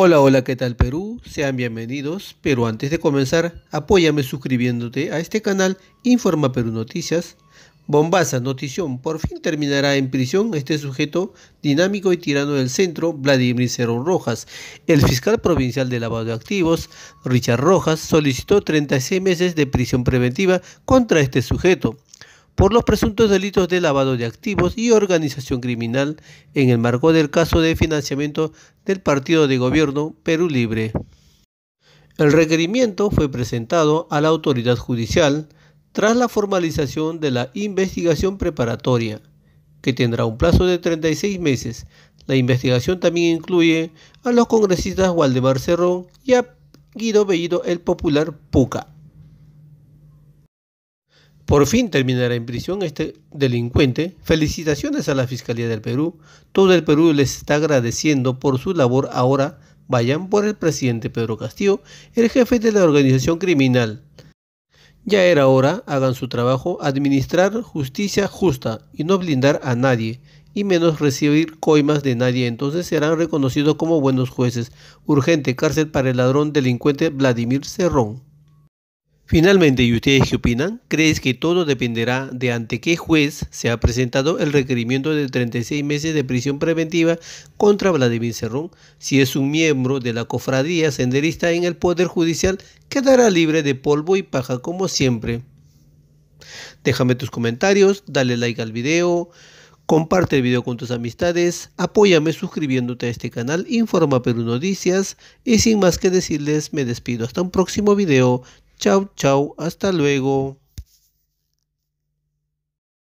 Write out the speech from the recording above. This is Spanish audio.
Hola, hola, ¿qué tal Perú? Sean bienvenidos, pero antes de comenzar, apóyame suscribiéndote a este canal Informa Perú Noticias. Bombaza, notición, por fin terminará en prisión este sujeto dinámico y tirano del centro, Vladimir Cerón Rojas. El fiscal provincial de lavado de activos, Richard Rojas, solicitó 36 meses de prisión preventiva contra este sujeto por los presuntos delitos de lavado de activos y organización criminal en el marco del caso de financiamiento del partido de gobierno Perú Libre. El requerimiento fue presentado a la autoridad judicial tras la formalización de la investigación preparatoria, que tendrá un plazo de 36 meses. La investigación también incluye a los congresistas Waldemar Cerrón y a Guido Bellido el popular Puca. Por fin terminará en prisión este delincuente. Felicitaciones a la Fiscalía del Perú. Todo el Perú les está agradeciendo por su labor. Ahora vayan por el presidente Pedro Castillo, el jefe de la organización criminal. Ya era hora, hagan su trabajo, administrar justicia justa y no blindar a nadie, y menos recibir coimas de nadie, entonces serán reconocidos como buenos jueces. Urgente cárcel para el ladrón delincuente Vladimir Cerrón. Finalmente, ¿y ustedes qué opinan? ¿Crees que todo dependerá de ante qué juez se ha presentado el requerimiento de 36 meses de prisión preventiva contra Vladimir Cerrón? Si es un miembro de la cofradía senderista en el Poder Judicial, quedará libre de polvo y paja como siempre. Déjame tus comentarios, dale like al video, comparte el video con tus amistades, apóyame suscribiéndote a este canal, informa Perú Noticias y sin más que decirles me despido. Hasta un próximo video. Chau, chau, hasta luego.